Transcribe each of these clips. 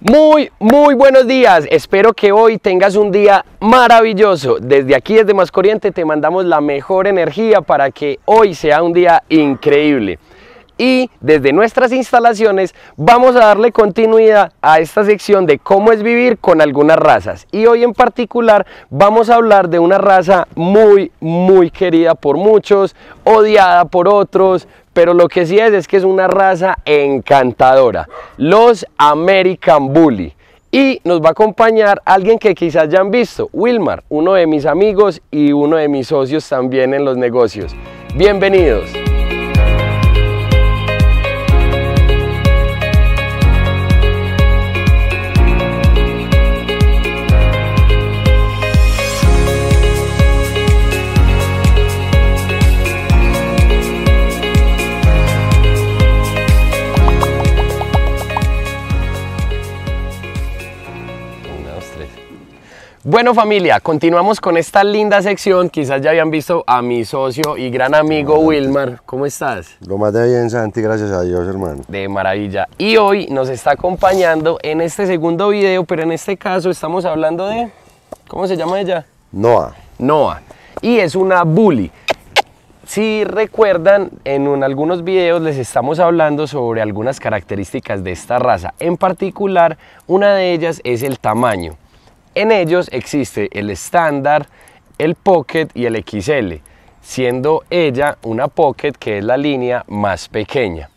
Muy, muy buenos días. Espero que hoy tengas un día maravilloso. Desde aquí, desde Mascoriente, te mandamos la mejor energía para que hoy sea un día increíble. Y desde nuestras instalaciones vamos a darle continuidad a esta sección de cómo es vivir con algunas razas. Y hoy en particular vamos a hablar de una raza muy, muy querida por muchos, odiada por otros, pero lo que sí es es que es una raza encantadora, los American Bully. Y nos va a acompañar alguien que quizás ya han visto, Wilmar, uno de mis amigos y uno de mis socios también en los negocios. Bienvenidos. Bueno familia, continuamos con esta linda sección. Quizás ya habían visto a mi socio y gran amigo Wilmar. ¿Cómo estás? Lo más de bien, Santi, gracias a Dios, hermano. De maravilla. Y hoy nos está acompañando en este segundo video, pero en este caso estamos hablando de... ¿Cómo se llama ella? Noah. Noah. Y es una bully. Si recuerdan, en algunos videos les estamos hablando sobre algunas características de esta raza. En particular, una de ellas es el tamaño. En ellos existe el estándar, el pocket y el XL, siendo ella una pocket que es la línea más pequeña.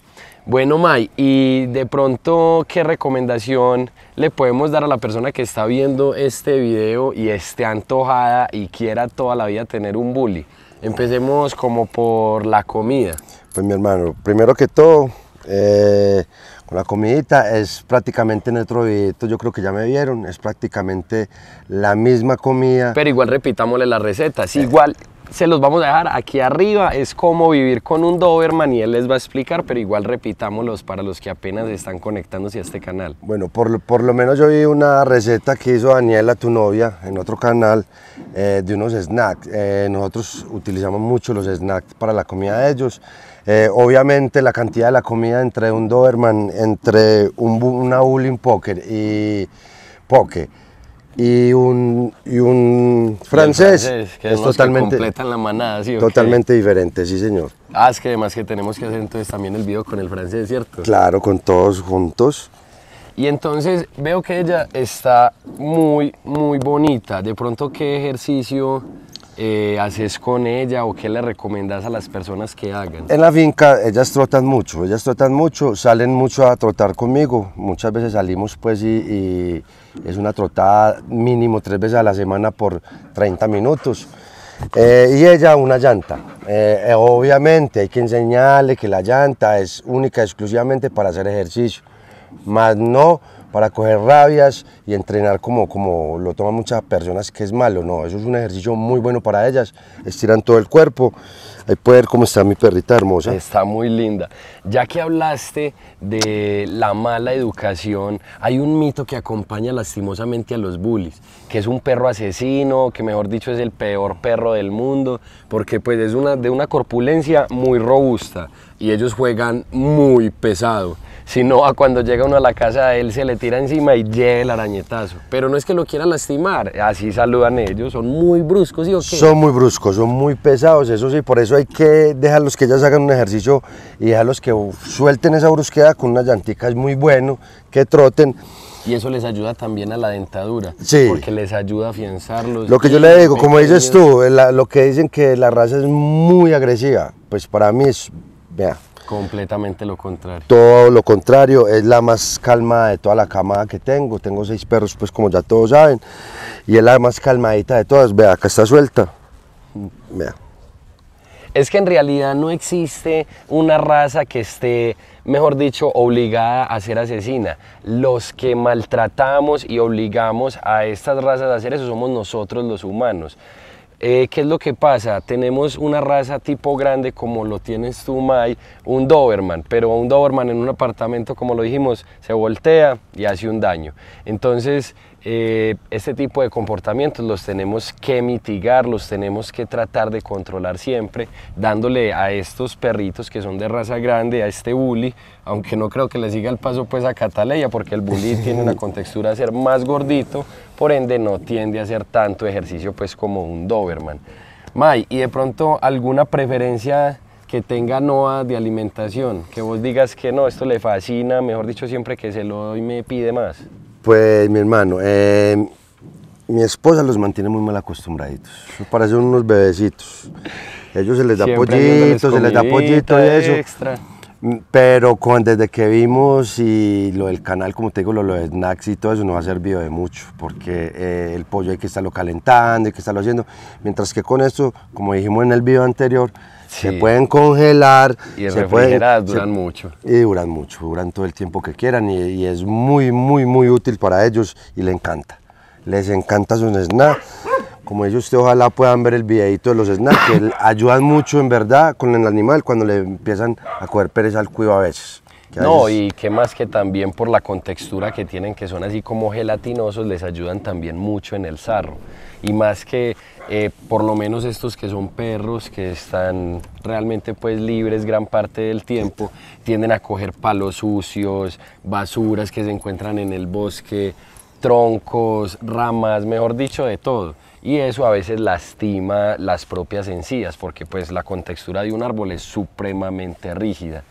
Bueno, may y de pronto, ¿qué recomendación le podemos dar a la persona que está viendo este video y esté antojada y quiera toda la vida tener un bully? Empecemos como por la comida. Pues mi hermano, primero que todo, eh, la comidita es prácticamente en otro yo creo que ya me vieron, es prácticamente la misma comida. Pero igual repitámosle las recetas, igual se los vamos a dejar aquí arriba, es como vivir con un Doberman y él les va a explicar, pero igual repitámoslos para los que apenas están conectándose a este canal. Bueno, por, lo menos yo vi una receta que hizo Daniela, tu novia, en otro canal, eh, de unos snacks. Eh, nosotros utilizamos mucho los snacks para la comida de ellos. Eh, obviamente la cantidad de la comida entre un Doberman, entre un, una Bullying Poker y Poke y un, un francés, que es totalmente, la manada, ¿sí, totalmente diferente, sí señor. Ah, es que además que tenemos que hacer entonces también el video con el francés, ¿cierto? Claro, con todos juntos. Y entonces veo que ella está muy, muy bonita. De pronto, ¿qué ejercicio eh, haces con ella o qué le recomiendas a las personas que hagan? En la finca ellas trotan mucho, ellas trotan mucho, salen mucho a trotar conmigo. Muchas veces salimos pues y, es una trotada mínimo tres veces a la semana por 30 minutos. Eh, y ella una llanta. Eh, obviamente hay que enseñarle que la llanta es única exclusivamente para hacer ejercicio, más no para coger rabias y entrenar como, como lo toman muchas personas que es malo, no, eso es un ejercicio muy bueno para ellas, estiran todo el cuerpo, ahí puede ver cómo está mi perrita hermosa. Está muy linda. Ya que hablaste de la mala educación, hay un mito que acompaña lastimosamente a los bullies, que es un perro asesino, que mejor dicho es el peor perro del mundo, porque pues es una, de una corpulencia muy robusta, y ellos juegan muy pesado. Si no, a cuando llega uno a la casa de él se le tira encima y lleve el arañetazo. Pero no es que lo quieran lastimar, así saludan ellos, son muy bruscos, ¿sí o qué? Son muy bruscos, son muy pesados, eso sí, por eso hay que dejarlos que ellas hagan un ejercicio y dejarlos que suelten esa brusquedad con una llantica, es muy bueno, que troten y eso les ayuda también a la dentadura, sí. porque les ayuda a afianzarlos. Lo que yo le digo, como dices tú, lo que dicen que la raza es muy agresiva, pues para mí es Completamente lo contrario. Todo lo contrario, es la más calma de toda la camada que tengo. Tengo seis perros, pues como ya todos saben. Y es la más calmadita de todas. Vea, acá está suelta. Vea. Es que en realidad no existe una raza que esté, mejor dicho, obligada a ser asesina. Los que maltratamos y obligamos a estas razas a hacer eso somos nosotros los humanos. Eh, ¿Qué es lo que pasa? Tenemos una raza tipo grande como lo tienes tú, Mai, un Doberman, pero un Doberman en un apartamento, como lo dijimos, se voltea y hace un daño. Entonces, eh, este tipo de comportamientos los tenemos que mitigar, los tenemos que tratar de controlar siempre, dándole a estos perritos que son de raza grande, a este bully, aunque no creo que le siga el paso pues a Cataleya, porque el bully tiene una contextura de ser más gordito, por ende no tiende a hacer tanto ejercicio pues como un Doberman. May, y de pronto alguna preferencia que tenga Noah de alimentación, que vos digas que no, esto le fascina, mejor dicho, siempre que se lo doy me pide más. Pues mi hermano, eh, mi esposa los mantiene muy mal acostumbraditos, parecen unos bebecitos. Ellos se les da pollito, se les da pollito y eso. Extra Mm, pero con, desde que vimos y lo del canal, como te digo, lo, de snacks y todo eso nos ha servido de mucho, porque eh, el pollo hay que estarlo calentando, hay que estarlo haciendo, mientras que con esto, como dijimos en el video anterior, se pueden congelar. Y se pueden, duran mucho. Y duran mucho, duran todo el tiempo que quieran y, es muy, muy, muy útil para ellos y les encanta. Les encanta su snack como ellos usted, ojalá puedan ver el videito de los snacks, que ayudan mucho en verdad con el animal cuando le empiezan a coger pereza al cuido a veces. No, y qué más que también por la contextura que tienen, que son así como gelatinosos, les ayudan también mucho en el sarro. Y más que eh, por lo menos estos que son perros, que están realmente pues libres gran parte del tiempo, tienden a coger palos sucios, basuras que se encuentran en el bosque, troncos, ramas, mejor dicho, de todo. Y eso a veces lastima las propias encías, porque pues la contextura de un árbol es supremamente rígida.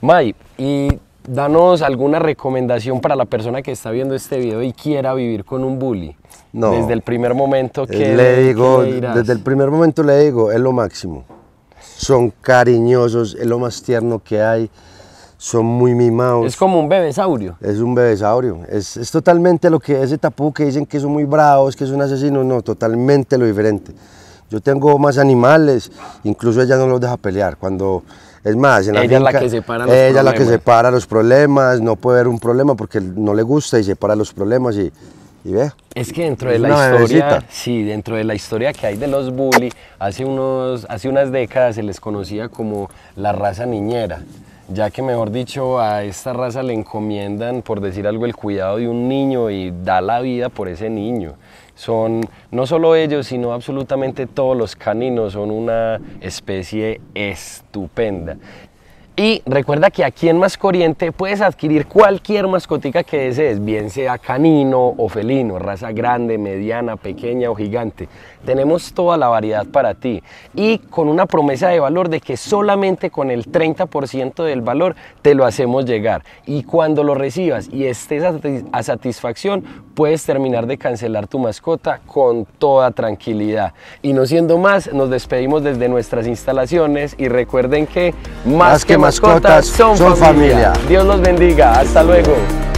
May, y danos alguna recomendación para la persona que está viendo este video y quiera vivir con un bully. No. Desde el primer momento que eh, le digo, desde el primer momento le digo, es lo máximo. Son cariñosos, es lo más tierno que hay son muy mimados. Es como un bebesaurio. Es un bebesaurio. Es, es totalmente lo que ese tapú que dicen que son muy bravos, que son asesinos, no, totalmente lo diferente. Yo tengo más animales, incluso ella no los deja pelear. Cuando es más, en la ella es la que separa los ella problemas. la que separa los problemas, no puede haber un problema porque no le gusta y separa los problemas y, ve. Es que dentro de la historia, sí, dentro de la historia que hay de los bully, hace unos hace unas décadas se les conocía como la raza niñera ya que mejor dicho a esta raza le encomiendan, por decir algo, el cuidado de un niño y da la vida por ese niño. Son no solo ellos, sino absolutamente todos los caninos, son una especie estupenda. Y recuerda que aquí en Mascoriente puedes adquirir cualquier mascotica que desees, bien sea canino o felino, raza grande, mediana, pequeña o gigante. Tenemos toda la variedad para ti y con una promesa de valor de que solamente con el 30% del valor te lo hacemos llegar. Y cuando lo recibas y estés a satisfacción, puedes terminar de cancelar tu mascota con toda tranquilidad. Y no siendo más, nos despedimos desde nuestras instalaciones y recuerden que más, más que mascotas son, familia. Dios los bendiga. Hasta luego.